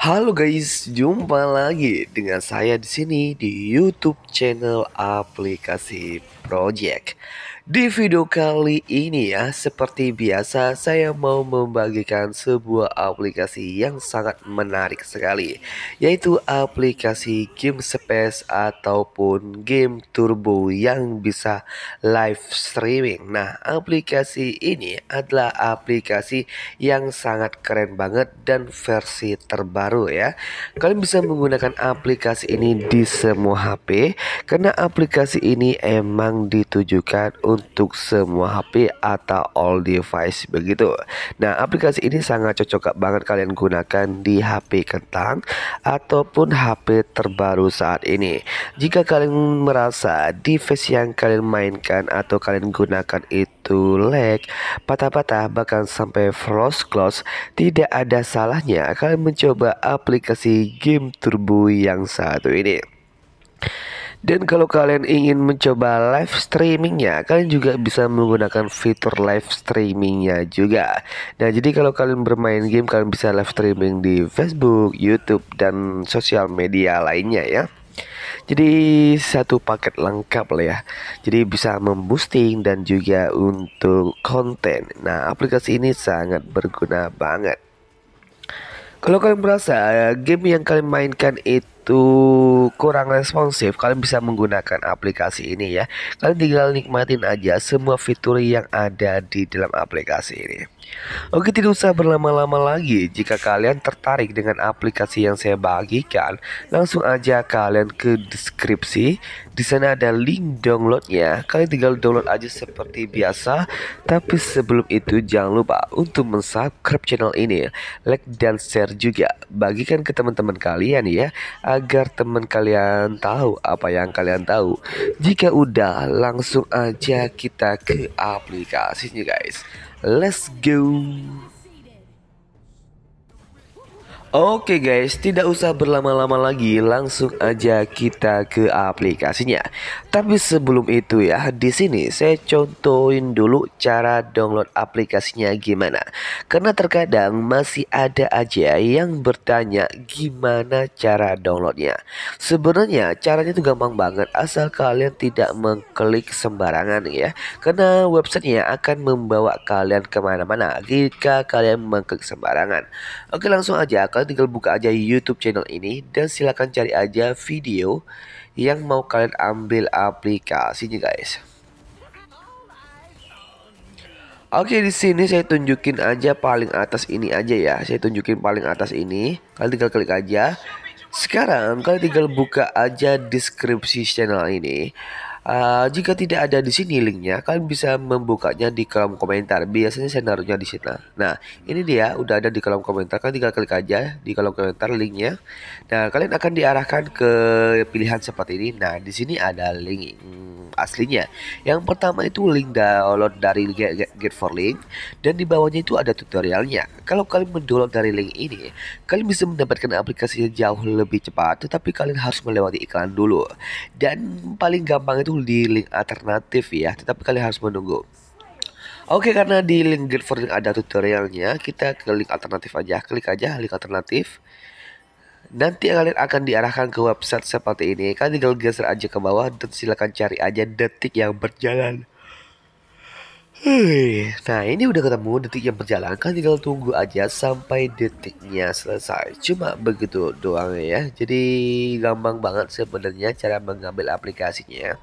Halo guys, jumpa lagi dengan saya di sini di YouTube channel aplikasi Project. Di video kali ini ya, seperti biasa saya mau membagikan sebuah aplikasi yang sangat menarik sekali Yaitu aplikasi game space ataupun game turbo yang bisa live streaming Nah aplikasi ini adalah aplikasi yang sangat keren banget dan versi terbaru ya Kalian bisa menggunakan aplikasi ini di semua HP Karena aplikasi ini emang ditujukan untuk untuk semua HP atau all device begitu. Nah, aplikasi ini sangat cocok banget kalian gunakan di HP kentang ataupun HP terbaru saat ini. Jika kalian merasa device yang kalian mainkan atau kalian gunakan itu lag, patah-patah bahkan sampai frost close, tidak ada salahnya kalian mencoba aplikasi game turbo yang satu ini. Dan kalau kalian ingin mencoba live streamingnya, kalian juga bisa menggunakan fitur live streamingnya juga. Nah, jadi kalau kalian bermain game, kalian bisa live streaming di Facebook, YouTube, dan sosial media lainnya ya. Jadi satu paket lengkap lah ya. Jadi bisa memboosting dan juga untuk konten. Nah, aplikasi ini sangat berguna banget. Kalau kalian merasa game yang kalian mainkan itu itu kurang responsif, kalian bisa menggunakan aplikasi ini ya. Kalian tinggal nikmatin aja semua fitur yang ada di dalam aplikasi ini. Oke, tidak usah berlama-lama lagi. Jika kalian tertarik dengan aplikasi yang saya bagikan, langsung aja kalian ke deskripsi. Di sana ada link downloadnya. Kalian tinggal download aja seperti biasa. Tapi sebelum itu jangan lupa untuk mensubscribe channel ini, like dan share juga. Bagikan ke teman-teman kalian ya agar teman kalian tahu apa yang kalian tahu. Jika udah, langsung aja kita ke aplikasinya guys. Let's go. Oke guys, tidak usah berlama-lama lagi, langsung aja kita ke aplikasinya. Tapi sebelum itu ya, di sini saya contohin dulu cara download aplikasinya gimana. Karena terkadang masih ada aja yang bertanya gimana cara downloadnya. Sebenarnya caranya itu gampang banget, asal kalian tidak mengklik sembarangan ya. Karena websitenya akan membawa kalian kemana-mana jika kalian mengklik sembarangan. Oke langsung aja kalian tinggal buka aja YouTube channel ini dan silahkan cari aja video yang mau kalian ambil aplikasinya guys. Oke di sini saya tunjukin aja paling atas ini aja ya. Saya tunjukin paling atas ini. Kalian tinggal klik aja. Sekarang kalian tinggal buka aja deskripsi channel ini. Eh, jika tidak ada di sini linknya, kalian bisa membukanya di kolom komentar. Biasanya saya naruhnya di sini. Nah, ini dia udah ada di kolom komentar. Kalian tinggal klik aja di kolom komentar linknya. Nah, kalian akan diarahkan ke pilihan seperti ini. Nah, di sini ada link aslinya. Yang pertama itu link download dari Get for Link dan di bawahnya itu ada tutorialnya. Kalau kalian mendownload dari link ini, kalian bisa mendapatkan aplikasi yang jauh lebih cepat, tetapi kalian harus melewati iklan dulu. Dan paling gampang itu di link alternatif ya, tetapi kalian harus menunggu. Oke karena di link Get for Link ada tutorialnya, kita ke link alternatif aja, klik aja link alternatif. Nanti kalian akan diarahkan ke website seperti ini. Kalian tinggal geser aja ke bawah dan silahkan cari aja detik yang berjalan. Nah ini udah ketemu detik yang berjalan kan tinggal tunggu aja sampai detiknya selesai Cuma begitu doang ya Jadi gampang banget sebenarnya cara mengambil aplikasinya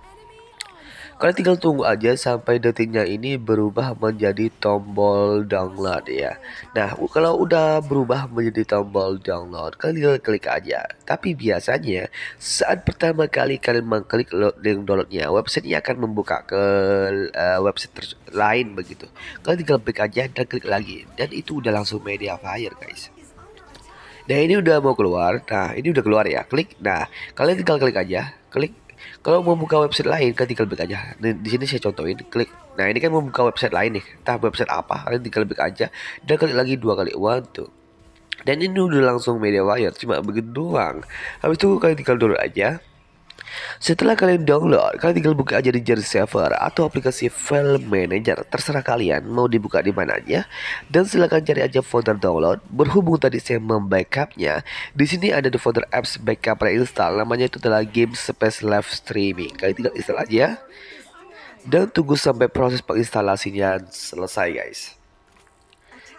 Kalian tinggal tunggu aja sampai detiknya ini berubah menjadi tombol download ya. Nah, kalau udah berubah menjadi tombol download, kalian tinggal klik aja. Tapi biasanya saat pertama kali kalian mengklik link downloadnya, website ini akan membuka ke uh, website lain begitu. Kalian tinggal klik aja dan klik lagi. Dan itu udah langsung media fire guys. Nah ini udah mau keluar. Nah ini udah keluar ya. Klik. Nah kalian tinggal klik aja. Klik kalau mau buka website lain kan tinggal klik aja. Di sini saya contohin klik. Nah ini kan mau buka website lain nih. Entah website apa kalian tinggal klik aja dan klik lagi dua kali one tuh. Dan ini udah langsung media wire cuma begitu doang. Habis itu kalian tinggal download aja. Setelah kalian download, kalian tinggal buka aja di Jar Server atau aplikasi File Manager, terserah kalian mau dibuka di mana aja. Dan silahkan cari aja folder download. Berhubung tadi saya membackupnya, di sini ada di folder apps backup reinstall, namanya itu adalah Game Space Live Streaming. Kalian tinggal install aja dan tunggu sampai proses penginstalasinya selesai guys.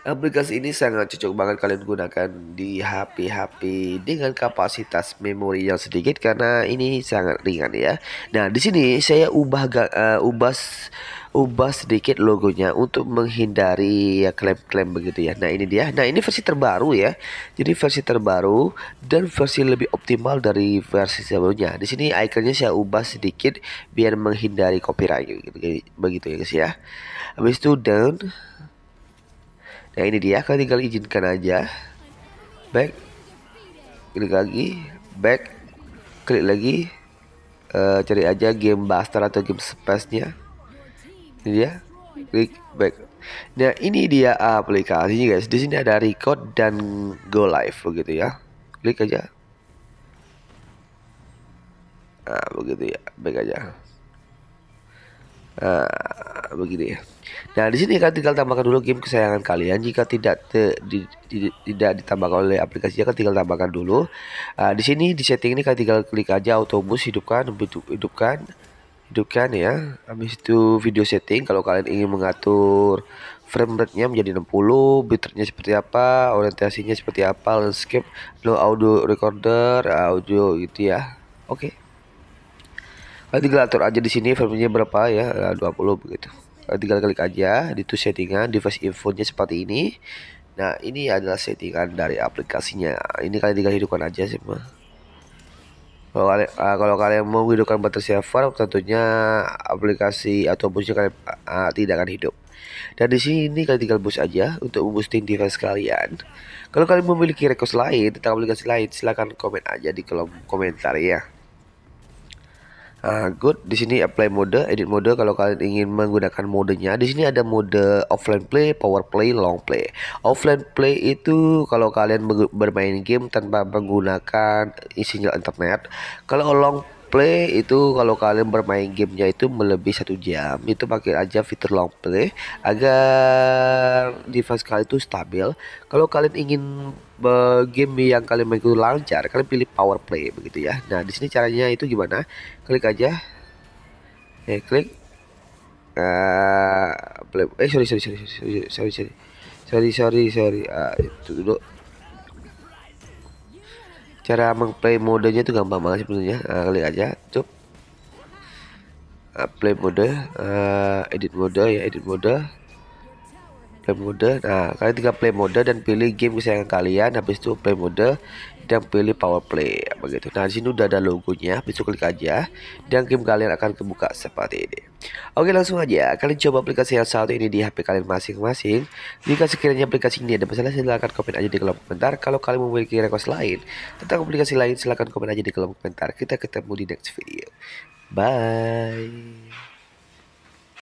Aplikasi ini sangat cocok banget kalian gunakan di HP-HP dengan kapasitas memori yang sedikit karena ini sangat ringan ya. Nah, di sini saya ubah uh, ubah ubah sedikit logonya untuk menghindari ya klaim-klaim begitu ya. Nah, ini dia. Nah, ini versi terbaru ya. Jadi versi terbaru dan versi lebih optimal dari versi sebelumnya. Di sini ikonnya saya ubah sedikit biar menghindari copyright begitu ya guys ya. Habis itu down Nah ini dia kalian tinggal izinkan aja Back Klik lagi Back Klik lagi uh, Cari aja game Buster atau game Space nya Ini dia Klik back Nah ini dia aplikasinya guys Di sini ada record dan go live begitu ya Klik aja Nah begitu ya Back aja Eh, begini ya. Nah, di sini kan tinggal tambahkan dulu game kesayangan kalian. Jika tidak te, di, di, tidak ditambahkan oleh aplikasinya kan tinggal tambahkan dulu. Uh, di sini di setting ini kan tinggal klik aja autobus hidupkan hidupkan hidupkan ya. Habis itu video setting kalau kalian ingin mengatur frame rate-nya menjadi 60, bitrate-nya seperti apa, orientasinya seperti apa, landscape, no audio recorder, audio gitu ya. Oke. Okay. Nah, tinggal atur aja di sini filmnya berapa ya, 20 nah, begitu. Tinggal klik aja di tuh settingan, device infonya seperti ini. Nah, ini adalah settingan dari aplikasinya. Ini kalian tinggal hidupkan aja sih, mah. Kalau kalian, ah, kalau kalian mau hidupkan baterai server, tentunya aplikasi atau busnya kalian uh, tidak akan hidup. Dan di sini kalian tinggal boost aja untuk boosting device kalian. Kalau kalian memiliki request lain tentang aplikasi lain, silahkan komen aja di kolom komentar ya uh, good di sini apply mode edit mode kalau kalian ingin menggunakan modenya di sini ada mode offline play power play long play offline play itu kalau kalian bermain game tanpa menggunakan isinya internet kalau long play itu kalau kalian bermain gamenya itu melebihi satu jam itu pakai aja fitur long play agar device kalian itu stabil kalau kalian ingin game yang kalian main itu lancar kalian pilih power play begitu ya nah di sini caranya itu gimana klik aja eh klik uh, play eh sorry sorry sorry sorry sorry sorry sorry sorry, sorry. Uh, itu dulu cara mengplay modenya itu gampang banget sebenarnya uh, klik aja cup eh, play mode uh, edit mode ya edit mode play mode nah kalian tinggal play mode dan pilih game kesayangan kalian habis itu play mode dan pilih power play begitu nah di sini udah ada logonya bisa klik aja dan game kalian akan kebuka seperti ini Oke langsung aja, kalian coba aplikasi yang satu ini di HP kalian masing-masing Jika sekiranya aplikasi ini ada masalah silahkan komen aja di kolom komentar Kalau kalian memiliki request lain tentang aplikasi lain silahkan komen aja di kolom komentar Kita ketemu di next video Bye